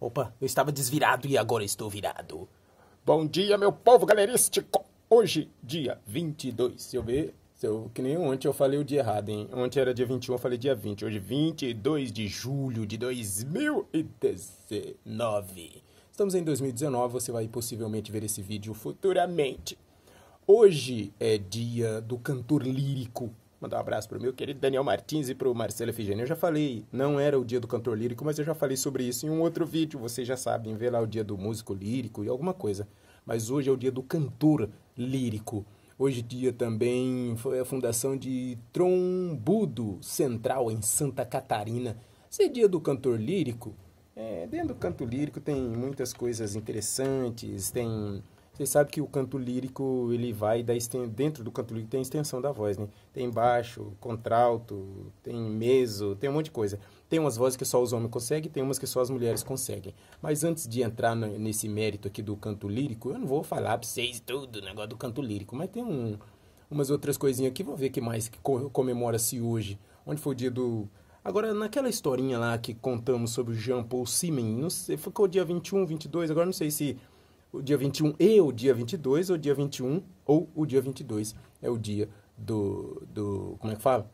Opa, eu estava desvirado e agora estou virado. Bom dia, meu povo galerístico! Hoje, dia 22. Se eu ver, se eu, que nem ontem eu falei o dia errado, hein? Ontem era dia 21, eu falei dia 20. Hoje, 22 de julho de 2019. Estamos em 2019, você vai possivelmente ver esse vídeo futuramente. Hoje é dia do cantor lírico Mandar um abraço para o meu querido Daniel Martins e o Marcelo Efigênio. Eu já falei, não era o dia do cantor lírico, mas eu já falei sobre isso em um outro vídeo. Vocês já sabem, vê lá o dia do músico lírico e alguma coisa. Mas hoje é o dia do cantor lírico. Hoje dia também foi a fundação de Trombudo Central em Santa Catarina. Esse é dia do cantor lírico. É, dentro do canto lírico tem muitas coisas interessantes, tem vocês sabem que o canto lírico, ele vai da dentro do canto lírico tem a extensão da voz, né? Tem baixo, contralto, tem meso, tem um monte de coisa. Tem umas vozes que só os homens conseguem, tem umas que só as mulheres conseguem. Mas antes de entrar nesse mérito aqui do canto lírico, eu não vou falar para vocês tudo o negócio do canto lírico, mas tem um, umas outras coisinhas aqui, vou ver que mais que comemora-se hoje. Onde foi o dia do Agora, naquela historinha lá que contamos sobre o Jean Paul Simen, não sei, ficou dia 21, 22, agora não sei se o dia 21 e o dia 22, ou dia 21 ou o dia 22 é o dia do, do como é que fala?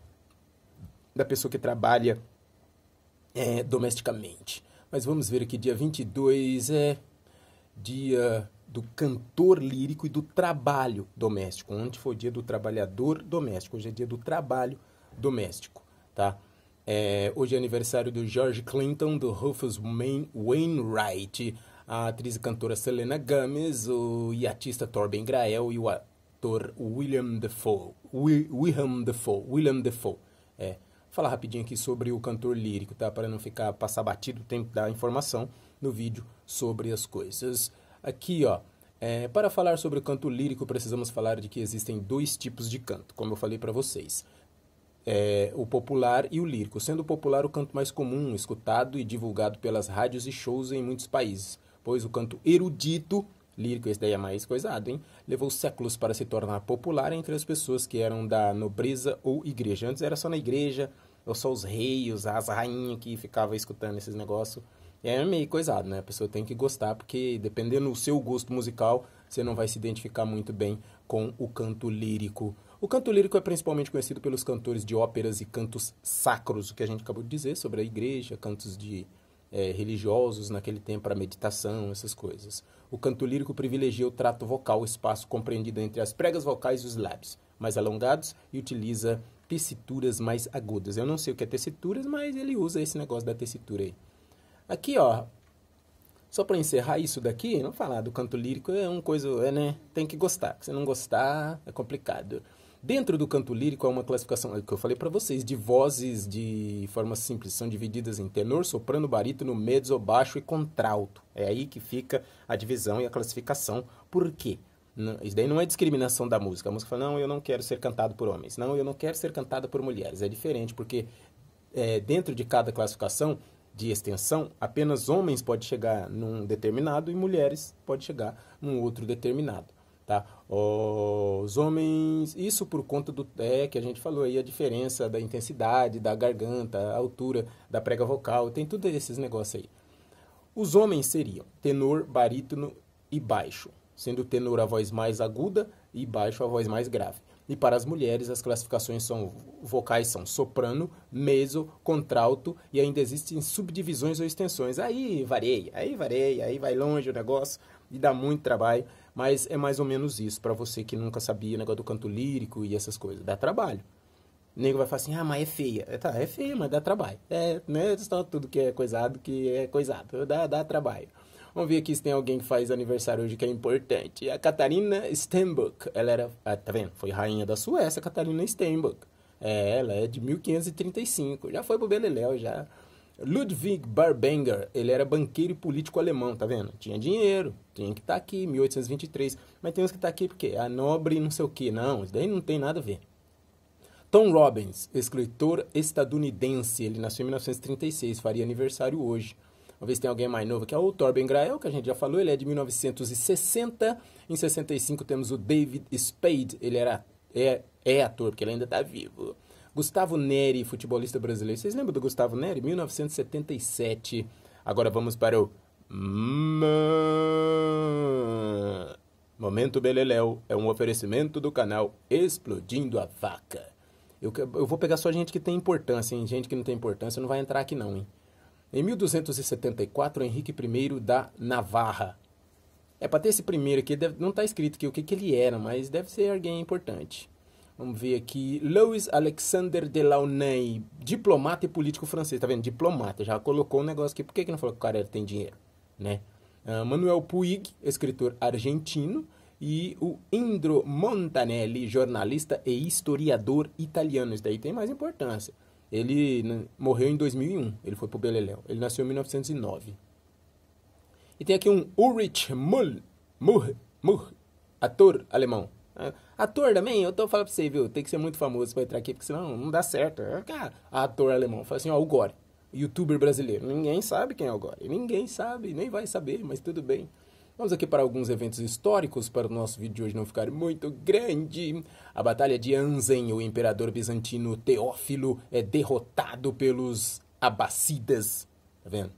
Da pessoa que trabalha é, domesticamente. Mas vamos ver aqui, dia 22 é dia do cantor lírico e do trabalho doméstico. Ontem foi o dia do trabalhador doméstico, hoje é dia do trabalho doméstico, tá? É, hoje é aniversário do George Clinton, do Rufus Wainwright, a atriz e cantora Selena Gomez, o artista Torben Grael e o ator William Defoe. William Defoe. William Defoe. É. Vou falar rapidinho aqui sobre o cantor lírico, tá? Para não ficar passar batido o tempo da informação no vídeo sobre as coisas. Aqui, ó. É, para falar sobre o canto lírico, precisamos falar de que existem dois tipos de canto, como eu falei para vocês. É, o popular e o lírico, sendo o popular o canto mais comum, escutado e divulgado pelas rádios e shows em muitos países pois o canto erudito, lírico esse daí é mais coisado, hein? Levou séculos para se tornar popular entre as pessoas que eram da nobreza ou igreja. Antes era só na igreja, ou só os reis, as rainhas que ficavam escutando esses negócios. É meio coisado, né? A pessoa tem que gostar, porque dependendo do seu gosto musical, você não vai se identificar muito bem com o canto lírico. O canto lírico é principalmente conhecido pelos cantores de óperas e cantos sacros, o que a gente acabou de dizer sobre a igreja, cantos de é, religiosos naquele tempo para meditação, essas coisas. O canto lírico privilegia o trato vocal, o espaço compreendido entre as pregas vocais e os lábios, mais alongados, e utiliza tessituras mais agudas. Eu não sei o que é tessituras, mas ele usa esse negócio da tessitura aí. Aqui, ó, só para encerrar isso daqui, não falar do canto lírico é uma coisa, é, né? Tem que gostar. Se não gostar, é complicado. Dentro do canto lírico há uma classificação é que eu falei para vocês de vozes de forma simples, são divididas em tenor, soprano, barítono, mezzo, baixo e contralto. É aí que fica a divisão e a classificação. Por quê? Não, isso daí não é discriminação da música. A música fala, não, eu não quero ser cantado por homens. Não, eu não quero ser cantada por mulheres. É diferente, porque é, dentro de cada classificação de extensão, apenas homens pode chegar num determinado e mulheres pode chegar num outro determinado. Tá? Os homens, isso por conta do é, que a gente falou aí, a diferença da intensidade, da garganta, a altura da prega vocal, tem tudo esses negócios aí. Os homens seriam tenor, barítono e baixo, sendo o tenor a voz mais aguda e baixo a voz mais grave. E para as mulheres, as classificações são vocais são soprano, meso, contralto e ainda existem subdivisões ou extensões. Aí varia, aí varia, aí vai longe o negócio e dá muito trabalho, mas é mais ou menos isso para você que nunca sabia o negócio do canto lírico e essas coisas. Dá trabalho. O nego vai falar assim, ah, mas é feia. É, tá, é feia, mas dá trabalho. É, não é só tudo que é coisado que é coisado. Dá, dá trabalho. Vamos ver aqui se tem alguém que faz aniversário hoje que é importante. A Catarina Steinbock. Ela era. Ah, tá vendo? Foi rainha da Suécia, Catarina Steinbock. É, ela é de 1535. Já foi pro Beleléu, já. Ludwig Barbenger. ele era banqueiro e político alemão, tá vendo? Tinha dinheiro, tinha que estar tá aqui, 1823. Mas tem uns que tá aqui porque é a nobre não sei o que. Não, isso daí não tem nada a ver. Tom Robbins, escritor estadunidense, ele nasceu em 1936, faria aniversário hoje. Vamos ver se tem alguém mais novo que É o Torben Grael, que a gente já falou, ele é de 1960. Em 65 temos o David Spade, ele era, é, é ator, porque ele ainda está vivo. Gustavo Neri, futebolista brasileiro. Vocês lembram do Gustavo Neri? 1977. Agora vamos para o. Momento Beleléu é um oferecimento do canal Explodindo a Vaca. Eu, eu vou pegar só gente que tem importância, hein? Gente que não tem importância não vai entrar aqui, não, hein? Em 1274, Henrique I da Navarra. É para ter esse primeiro aqui, deve, não está escrito aqui o que, que ele era, mas deve ser alguém importante. Vamos ver aqui. Louis Alexander de Launay, diplomata e político francês. Tá vendo? Diplomata. Já colocou um negócio aqui. Por que, que não falou que o cara tem dinheiro? Né? Uh, Manuel Puig, escritor argentino. E o Indro Montanelli, jornalista e historiador italiano. Isso daí tem mais importância. Ele né, morreu em 2001, ele foi pro Beleléu. Ele nasceu em 1909. E tem aqui um Ulrich Mull, Mull, Mull ator alemão. É, ator também, eu tô falando pra você, viu? Tem que ser muito famoso pra entrar aqui, porque senão não dá certo. É, cara, ator alemão. Fala assim, ó, o Gore, youtuber brasileiro. Ninguém sabe quem é o Gore. Ninguém sabe, nem vai saber, mas tudo bem. Vamos aqui para alguns eventos históricos, para o nosso vídeo de hoje não ficar muito grande. A Batalha de Anzen, o imperador bizantino Teófilo é derrotado pelos Abacidas. Tá vendo?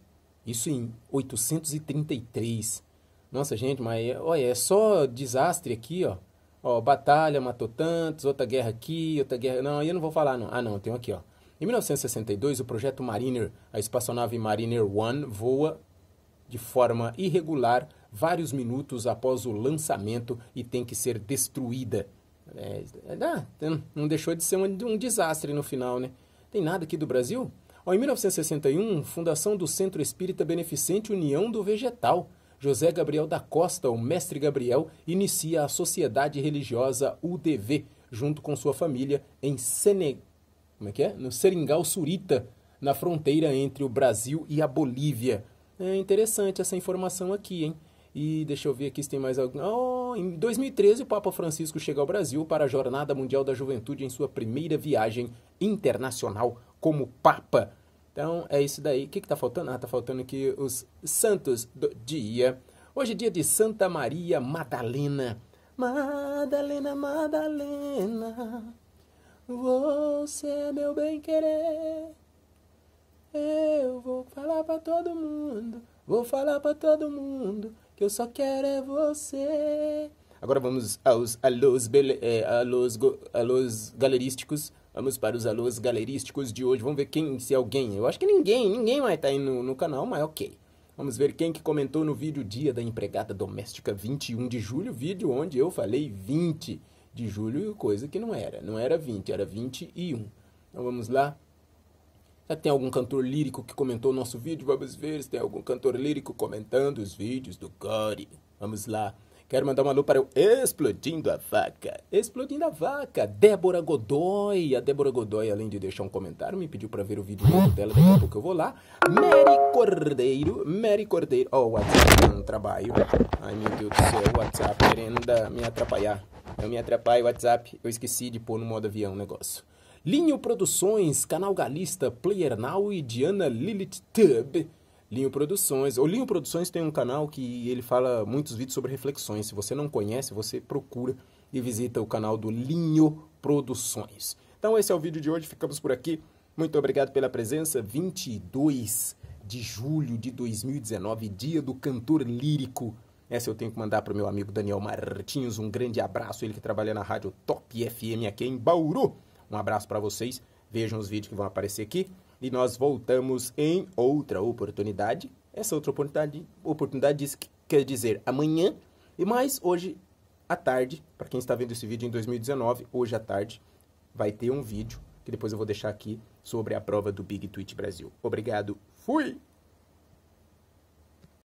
Isso em 833. Nossa, gente, mas olha, é só desastre aqui, ó. Ó, batalha, matou tantos, outra guerra aqui, outra guerra... Não, aí eu não vou falar, não. Ah, não, tem aqui, ó. Em 1962, o projeto Mariner, a espaçonave Mariner One voa de forma irregular vários minutos após o lançamento e tem que ser destruída. É, é ah, não deixou de ser um, um desastre no final, né? Tem nada aqui do Brasil? Ó, em 1961, fundação do Centro Espírita Beneficente União do Vegetal. José Gabriel da Costa, o mestre Gabriel, inicia a Sociedade Religiosa UDV, junto com sua família, em Sene... Como é que é? no Seringal Surita, na fronteira entre o Brasil e a Bolívia. É interessante essa informação aqui, hein? E deixa eu ver aqui se tem mais algum. Oh, em 2013, o Papa Francisco chega ao Brasil para a Jornada Mundial da Juventude em sua primeira viagem internacional como Papa. Então é isso daí. O que, está faltando? Ah, tá faltando aqui os santos do dia. Hoje é dia de Santa Maria Madalena. Madalena, Madalena, você é meu bem querer. Eu vou falar para todo mundo, vou falar para todo mundo que eu só quero é você. Agora vamos aos alôs, é, alôs, go, alôs galerísticos. Vamos para os alôs galerísticos de hoje. Vamos ver quem, se alguém. Eu acho que ninguém, ninguém vai estar aí no, no canal, mas ok. Vamos ver quem que comentou no vídeo Dia da Empregada Doméstica 21 de julho, vídeo onde eu falei 20 de julho, coisa que não era. Não era 20, era 21. Então vamos lá. Já tem algum cantor lírico que comentou o nosso vídeo? Vamos ver se tem algum cantor lírico comentando os vídeos do Core. Vamos lá. Quero mandar um alô para o Explodindo a Vaca. Explodindo a Vaca, Débora Godoy. A Débora Godoy, além de deixar um comentário, me pediu para ver o vídeo novo dela. Daqui a pouco eu vou lá. Mary Cordeiro. Mary Cordeiro. Ó, oh, o WhatsApp tá não trabalho. Ai, meu Deus do céu, o WhatsApp querendo me atrapalhar. Eu me atrapalho, WhatsApp. Eu esqueci de pôr no modo avião o negócio. Linho Produções, Canal Galista, Player Now e Diana Lilith Tub. Linho Produções. O Linho Produções tem um canal que ele fala muitos vídeos sobre reflexões. Se você não conhece, você procura e visita o canal do Linho Produções. Então esse é o vídeo de hoje, ficamos por aqui. Muito obrigado pela presença. 22 de julho de 2019, dia do cantor lírico. Essa eu tenho que mandar para o meu amigo Daniel Martins. Um grande abraço, ele que trabalha na rádio Top FM aqui em Bauru. Um abraço para vocês, vejam os vídeos que vão aparecer aqui e nós voltamos em outra oportunidade. Essa outra oportunidade, oportunidade diz, quer dizer amanhã, e mais hoje à tarde, para quem está vendo esse vídeo em 2019, hoje à tarde vai ter um vídeo que depois eu vou deixar aqui sobre a prova do Big Tweet Brasil. Obrigado, fui!